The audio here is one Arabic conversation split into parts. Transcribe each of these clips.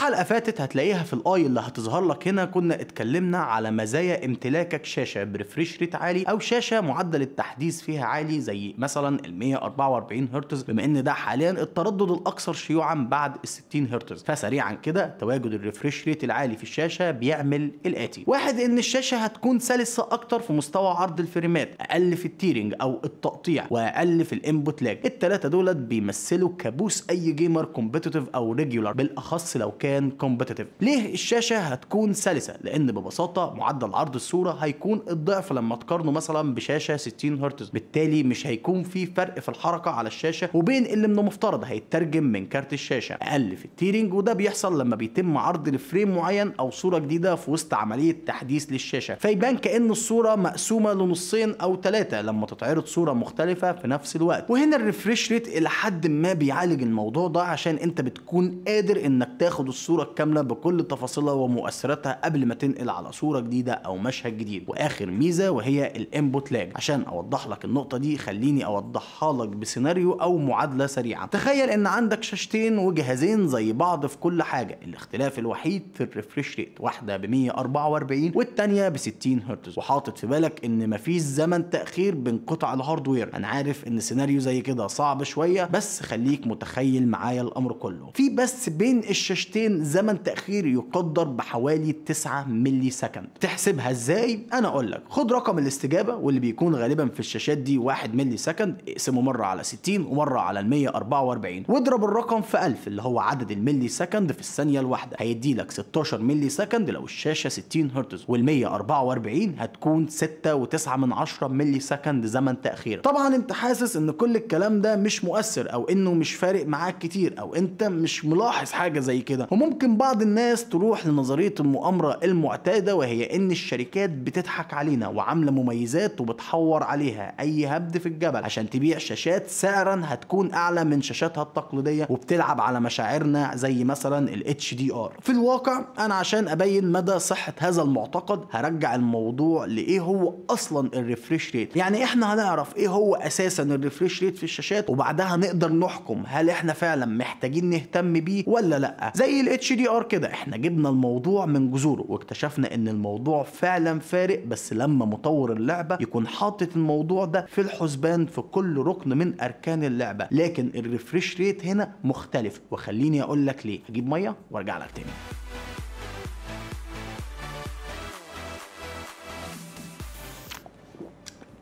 حلقه فاتت هتلاقيها في الاي اللي هتظهر لك هنا كنا اتكلمنا على مزايا امتلاكك شاشه بريفريش ريت عالي او شاشه معدل التحديث فيها عالي زي مثلا ال 144 هرتز بما ان ده حاليا التردد الاكثر شيوعا بعد ال 60 هرتز فسريعا كده تواجد الريفريش ريت العالي في الشاشه بيعمل الاتي واحد ان الشاشه هتكون سلسه اكتر في مستوى عرض الفريمات اقل في التيرنج او التقطيع واقل في الانبوت لاج الثلاثه دولت بيمثلوا كابوس اي جيمر كومبيتيتيف او ريجولار بالاخص لو كان كان كومبتيتيف ليه الشاشه هتكون سلسه لان ببساطه معدل عرض الصوره هيكون الضعف لما تقارنه مثلا بشاشه 60 هرتز بالتالي مش هيكون في فرق في الحركه على الشاشه وبين اللي من المفترض هيترجم من كارت الشاشه اقل في التيرنج وده بيحصل لما بيتم عرض لفريم معين او صوره جديده في وسط عمليه تحديث للشاشه فيبان كان الصوره مقسومه لنصين او ثلاثه لما تتعرض صوره مختلفه في نفس الوقت وهنا الريفريش ريت الى حد ما بيعالج الموضوع ده عشان انت بتكون قادر انك تاخد الصورة الكاملة بكل تفاصيلها ومؤثراتها قبل ما تنقل على صورة جديدة أو مشهد جديد وآخر ميزة وهي الانبوت لاج عشان أوضح لك النقطة دي خليني أوضحها لك بسيناريو أو معادلة سريعة تخيل إن عندك شاشتين وجهازين زي بعض في كل حاجة الاختلاف الوحيد في الريفرش ريت واحدة ب 144 والتانية ب 60 هرتز وحاطط في بالك إن مفيش زمن تأخير بين قطع الهاردوير أنا عارف إن سيناريو زي كده صعب شوية بس خليك متخيل معايا الأمر كله في بس بين الشاشتين ممكن زمن تأخير يقدر بحوالي 9 ملي سكند تحسبها ازاي انا اقول لك خد رقم الاستجابة واللي بيكون غالبا في الشاشات دي 1 ملي سكند اقسمه مرة على 60 ومرة على 144 واضرب الرقم في 1000 اللي هو عدد الملي سكند في الثانية الواحدة هيدي لك 16 ملي سكند لو الشاشة 60 هرتز وال 144 هتكون 6.9 من 10 ملي سكند زمن تأخير طبعا انت حاسس ان كل الكلام ده مش مؤثر او انه مش فارق معاك كتير او انت مش ملاحظ حاجة زي كده فممكن بعض الناس تروح لنظرية المؤامرة المعتادة وهي إن الشركات بتضحك علينا وعاملة مميزات وبتحور عليها أي هبد في الجبل عشان تبيع شاشات سعرا هتكون أعلى من شاشاتها التقليدية وبتلعب على مشاعرنا زي مثلا ال HDR في الواقع أنا عشان أبين مدى صحة هذا المعتقد هرجع الموضوع لإيه هو أصلا الريفريش ريت يعني إحنا هنعرف إيه هو أساسا الريفريش ريت في الشاشات وبعدها نقدر نحكم هل إحنا فعلا محتاجين نهتم بيه ولا لأ زي الاتش دي ار كده احنا جبنا الموضوع من جذوره واكتشفنا ان الموضوع فعلا فارق بس لما مطور اللعبه يكون حاطط الموضوع ده في الحسبان في كل ركن من اركان اللعبه لكن الريفريش ريت هنا مختلف وخليني اقول لك ليه اجيب ميه وارجع لك تاني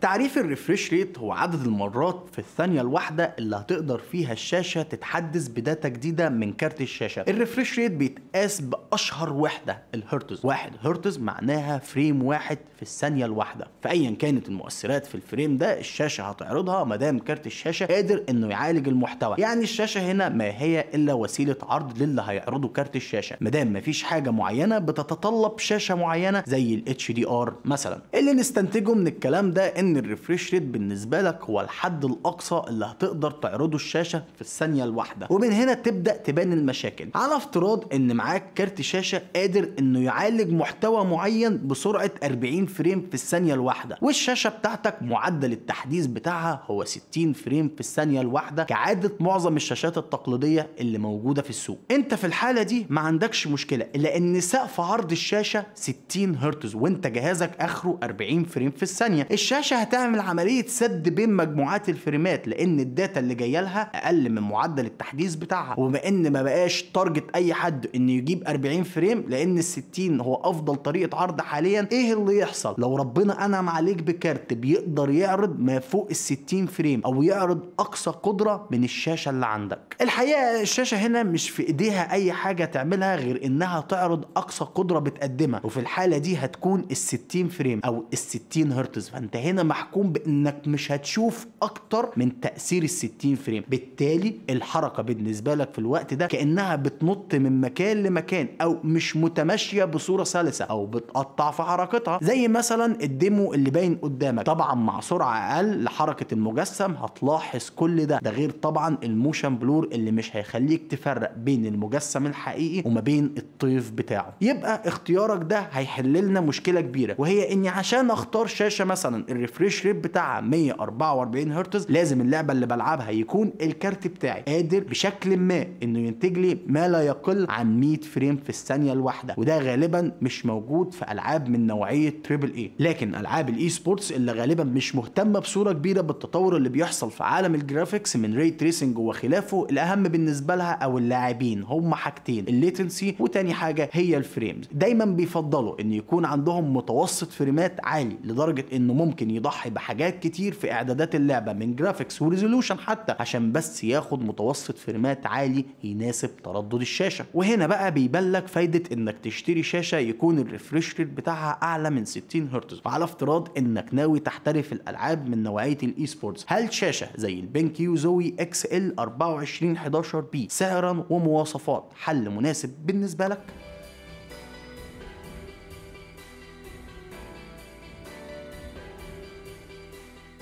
تعريف الريفريش ريت هو عدد المرات في الثانية الواحدة اللي هتقدر فيها الشاشة تتحدث بداتا جديدة من كارت الشاشة الريفريش ريت بيتقاس بأشهر وحدة الهرتز واحد هرتز معناها فريم واحد في الثانية الواحدة فأيا كانت المؤثرات في الفريم ده الشاشة هتعرضها مدام كارت الشاشة قادر انه يعالج المحتوى يعني الشاشة هنا ما هي إلا وسيلة عرض للي هيعرضه كارت الشاشة مدام مفيش حاجة معينة بتتطلب شاشة معينة زي ال HDR مثلا اللي نستنتجه من الكلام ده إن ان الريفريش ريت بالنسبه لك هو الحد الاقصى اللي هتقدر تعرضه الشاشه في الثانيه الواحده ومن هنا تبدا تبان المشاكل على افتراض ان معاك كارت شاشه قادر انه يعالج محتوى معين بسرعه 40 فريم في الثانيه الواحده والشاشه بتاعتك معدل التحديث بتاعها هو 60 فريم في الثانيه الواحده كعاده معظم الشاشات التقليديه اللي موجوده في السوق انت في الحاله دي ما عندكش مشكله الا ان سقف عرض الشاشه 60 هرتز وانت جهازك اخره 40 فريم في الثانيه الشاشه هتعمل عمليه سد بين مجموعات الفريمات لان الداتا اللي جايه لها اقل من معدل التحديث بتاعها وبما ان ما بقاش تارجت اي حد انه يجيب 40 فريم لان ال 60 هو افضل طريقه عرض حاليا ايه اللي يحصل لو ربنا انعم عليك بكارت بيقدر يعرض ما فوق ال 60 فريم او يعرض اقصى قدره من الشاشه اللي عندك الحقيقه الشاشه هنا مش في ايديها اي حاجه تعملها غير انها تعرض اقصى قدره بتقدمها وفي الحاله دي هتكون ال 60 فريم او ال 60 هرتز فانت هنا محكوم بانك مش هتشوف اكتر من تاثير ال 60 فريم بالتالي الحركه بالنسبه لك في الوقت ده كانها بتنط من مكان لمكان او مش متماشيه بصوره سلسه او بتقطع في حركتها زي مثلا الديمو اللي باين قدامك طبعا مع سرعه اقل لحركه المجسم هتلاحظ كل ده ده غير طبعا الموشن بلور اللي مش هيخليك تفرق بين المجسم الحقيقي وما بين الطيف بتاعه يبقى اختيارك ده هيحل لنا مشكله كبيره وهي اني عشان اختار شاشه مثلا الريف الريفريش ريت بتاعها 144 هرتز لازم اللعبه اللي بلعبها يكون الكارت بتاعي قادر بشكل ما انه ينتج لي ما لا يقل عن 100 فريم في الثانيه الواحده وده غالبا مش موجود في العاب من نوعيه تريبل اي لكن العاب الاي سبورتس اللي غالبا مش مهتمه بصوره كبيره بالتطور اللي بيحصل في عالم الجرافيكس من ري تريسنج وخلافه الاهم بالنسبه لها او اللاعبين هم حاجتين الليتنسي وتاني حاجه هي الفريمز دايما بيفضلوا ان يكون عندهم متوسط فريمات عالي لدرجه انه ممكن يضع بيضحي بحاجات كتير في اعدادات اللعبه من جرافيكس وريزولوشن حتى عشان بس ياخد متوسط فريمات عالي يناسب تردد الشاشه وهنا بقى بيبان لك فايده انك تشتري شاشه يكون الريفرش ريت بتاعها اعلى من 60 هرتز وعلى افتراض انك ناوي تحترف الالعاب من نوعيه الاي سبورتس هل شاشه زي يو زوي اكس ال 2411 بي سعرا ومواصفات حل مناسب بالنسبه لك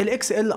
الاكس ال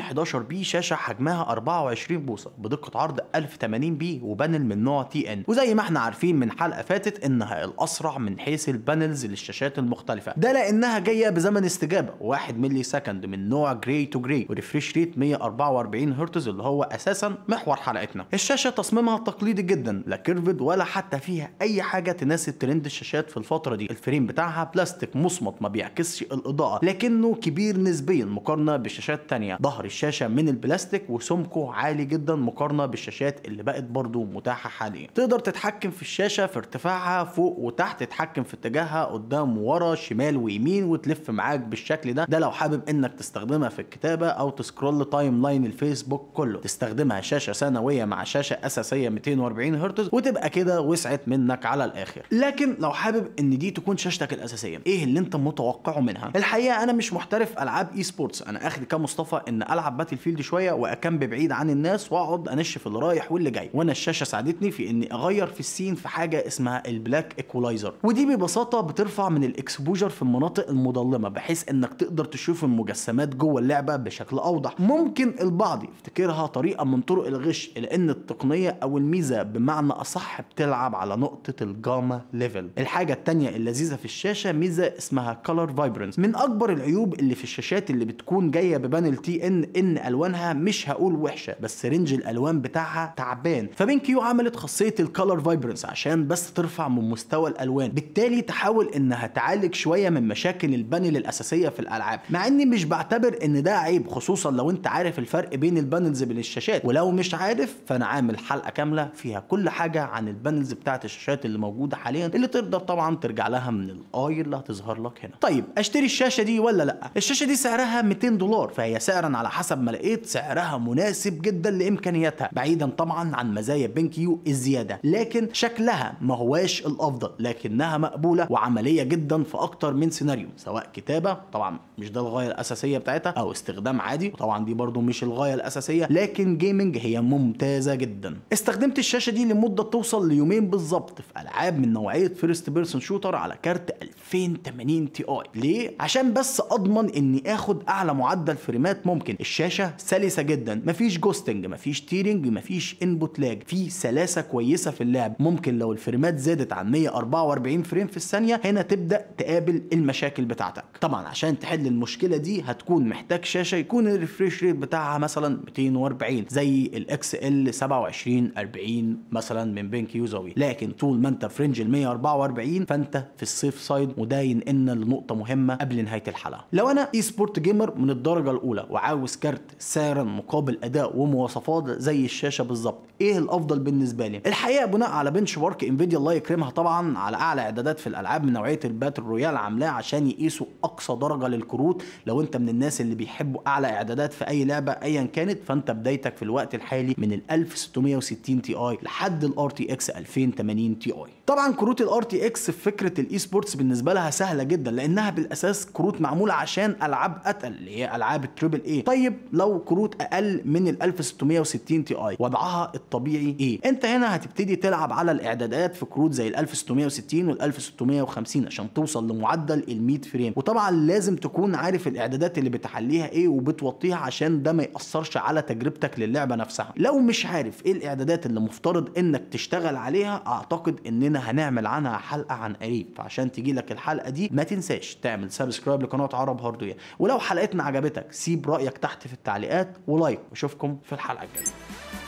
11 بي شاشه حجمها 24 بوصه بدقه عرض 1080 بي وبانل من نوع تي ان وزي ما احنا عارفين من حلقه فاتت انها الاسرع من حيث البانلز للشاشات المختلفه ده لانها جايه بزمن استجابه 1 ملي سكند من نوع جراي تو جراي وريفريش ريت 144 هرتز اللي هو اساسا محور حلقتنا الشاشه تصميمها تقليدي جدا لا كيرفد ولا حتى فيها اي حاجه تناسب ترند الشاشات في الفتره دي الفريم بتاعها بلاستيك مصمت ما بيعكسش الاضاءه لكنه كبير نسبيا مقارنه مقارنه بشاشات تانية ظهر الشاشه من البلاستيك وسمكه عالي جدا مقارنه بالشاشات اللي بقت برضو متاحه حاليا تقدر تتحكم في الشاشه في ارتفاعها فوق وتحت تتحكم في اتجاهها قدام ورا شمال ويمين وتلف معاك بالشكل ده ده لو حابب انك تستخدمها في الكتابه او تسكرول تايم لاين الفيسبوك كله تستخدمها شاشه ثانويه مع شاشه اساسيه 240 هرتز وتبقى كده وسعت منك على الاخر لكن لو حابب ان دي تكون شاشتك الاساسيه ايه اللي انت متوقعه منها الحقيقه انا مش محترف العاب اي سبورتس انا اخري كمصطفى ان العب باتل فيلد شويه واكمب بعيد عن الناس واقعد انشف اللي رايح واللي جاي وانا الشاشه ساعدتني في اني اغير في السين في حاجه اسمها البلاك ايكولايزر ودي ببساطه بترفع من الاكسبوجر في المناطق المظلمه بحيث انك تقدر تشوف المجسمات جوه اللعبه بشكل اوضح ممكن البعض يفتكرها طريقه من طرق الغش لان التقنيه او الميزه بمعنى اصح بتلعب على نقطه الجاما ليفل الحاجه الثانيه اللذيذه في الشاشه ميزه اسمها كلر فايبرنس من اكبر العيوب اللي في الشاشات اللي بتكون جايه ببانل تي ان ان الوانها مش هقول وحشه بس رينج الالوان بتاعها تعبان فبين كيو عملت خاصيه الكالر فايبرنس عشان بس ترفع من مستوى الالوان بالتالي تحاول انها تعالج شويه من مشاكل البانل الاساسيه في الالعاب مع اني مش بعتبر ان ده عيب خصوصا لو انت عارف الفرق بين البانلز بين الشاشات ولو مش عارف فانا عامل حلقه كامله فيها كل حاجه عن البانلز بتاعه الشاشات اللي موجوده حاليا اللي تقدر طبعا ترجع لها من الاي اللي هتظهر لك هنا طيب اشتري الشاشه دي ولا لا الشاشه دي سعرها 200 دولار فهي سعرا على حسب ما لقيت سعرها مناسب جدا لامكانياتها بعيدا طبعا عن مزايا بنكيو الزياده لكن شكلها ما هواش الافضل لكنها مقبوله وعمليه جدا في اكتر من سيناريو سواء كتابه طبعا مش ده الغايه الاساسيه بتاعتها او استخدام عادي وطبعا دي برضو مش الغايه الاساسيه لكن جيمنج هي ممتازه جدا استخدمت الشاشه دي لمده توصل ليومين بالظبط في العاب من نوعيه فيرست بيرسون شوتر على كارت 2080 تي اي ليه عشان بس اضمن اني اخد اعلى معدل فريمات ممكن الشاشه سلسه جدا مفيش جوستنج مفيش تيرنج مفيش انبوت لاج في سلاسه كويسه في اللعب ممكن لو الفريمات زادت عن 144 فريم في الثانيه هنا تبدا تقابل المشاكل بتاعتك طبعا عشان تحل المشكله دي هتكون محتاج شاشه يكون الريفريش ريت بتاعها مثلا 240 زي الاكس ال 27 40 مثلا من بين كيوزاوي لكن طول ما انت في رينج ال 144 فانت في السيف سايد وده ينقلنا لنقطه مهمه قبل نهايه الحلقه لو انا اي سبورت جيمر من للدرجه الاولى وعاوز كارت سعرا مقابل اداء ومواصفات زي الشاشه بالظبط ايه الافضل بالنسبه لي الحقيقه بناء على بنش مارك انفيديا الله يكرمها طبعا على اعلى اعدادات في الالعاب من نوعيه الباتل رويال عاملاه عشان يقيسوا اقصى درجه للكروت لو انت من الناس اللي بيحبوا اعلى اعدادات في اي لعبه ايا كانت فانت بدايتك في الوقت الحالي من ال 1660 تي اي لحد الار تي اكس 2080 تي اي طبعا كروت الار تي اكس في فكره الاي سبورتس بالنسبه لها سهله جدا لانها بالاساس كروت معموله عشان العاب اتقل اللي هي العاب التريبل اي طيب لو كروت اقل من ال 1660 تي اي وضعها الطبيعي ايه انت هنا هتبتدي تلعب على الاعدادات في كروت زي ال 1660 وال 1650 عشان توصل لمعدل ال 100 فريم وطبعا لازم تكون عارف الاعدادات اللي بتحليها ايه وبتوطيها عشان ده ما ياثرش على تجربتك للعبه نفسها لو مش عارف ايه الاعدادات اللي مفترض انك تشتغل عليها اعتقد اننا هنعمل عنها حلقه عن قريب فعشان تجي لك الحلقه دي ما تنساش تعمل سبسكرايب لقناه عرب هاردوير ولو حلقتنا عجبتك سيب رأيك تحت في التعليقات ولايك واشوفكم في الحلقة الجاية